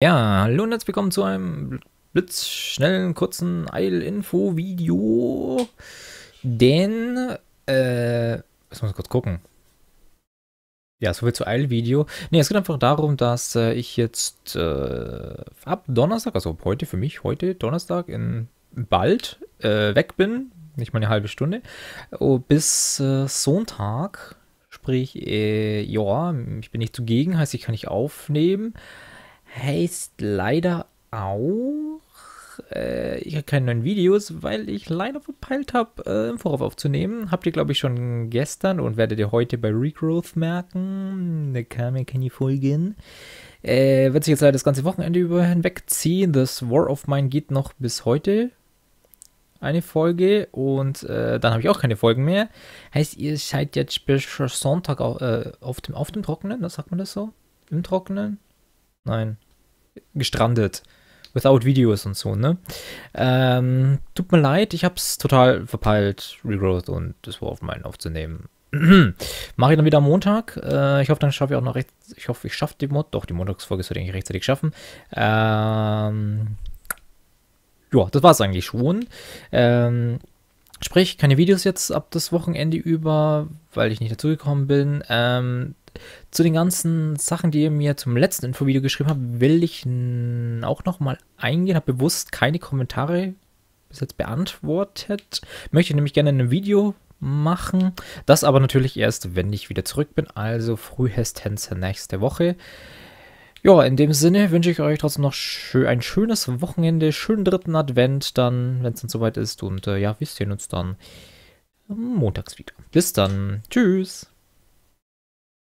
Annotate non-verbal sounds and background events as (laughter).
Ja, hallo und herzlich willkommen zu einem blitzschnellen, kurzen Eil-Info-Video. Denn, äh, jetzt muss ich kurz gucken. Ja, so viel zu Eil-Video. Ne, es geht einfach darum, dass äh, ich jetzt äh, ab Donnerstag, also ab heute für mich, heute Donnerstag in bald äh, weg bin, nicht mal eine halbe Stunde, oh, bis äh, Sonntag, sprich, äh, ja, ich bin nicht zugegen, heißt, ich kann nicht aufnehmen heißt leider auch, äh, ich habe keine neuen Videos, weil ich leider verpeilt habe, äh, im Vorauf aufzunehmen. Habt ihr, glaube ich, schon gestern und werdet ihr heute bei Regrowth merken. Da kam mir keine Folgen. Äh, wird sich jetzt leider das ganze Wochenende über hinwegziehen. Das War of Mine geht noch bis heute eine Folge und äh, dann habe ich auch keine Folgen mehr. Heißt, ihr seid jetzt bis Sonntag auf, äh, auf, dem, auf dem Trockenen, ne, sagt man das so? Im Trockenen? Nein. Gestrandet. Without Videos und so, ne? Ähm, tut mir leid, ich hab's total verpeilt, Regrowth und das War Warfmine aufzunehmen. (clears throat) Mache ich dann wieder am Montag. Äh, ich hoffe, dann schaffe ich auch noch recht. Ich hoffe, ich schaffe die Mod. Doch, die Montagsfolge sollte ich eigentlich rechtzeitig schaffen. Ähm, ja, das war's eigentlich schon. Ähm, Sprich, keine Videos jetzt ab das Wochenende über, weil ich nicht dazugekommen bin. Ähm, zu den ganzen Sachen, die ihr mir zum letzten Infovideo geschrieben habt, will ich auch nochmal eingehen. Habe bewusst keine Kommentare bis jetzt beantwortet. Möchte nämlich gerne ein Video machen. Das aber natürlich erst, wenn ich wieder zurück bin, also frühestens nächste Woche. Ja, in dem Sinne wünsche ich euch trotzdem noch schön, ein schönes Wochenende, schönen dritten Advent dann, wenn es dann soweit ist. Und äh, ja, wir sehen uns dann montags wieder. Bis dann. Tschüss.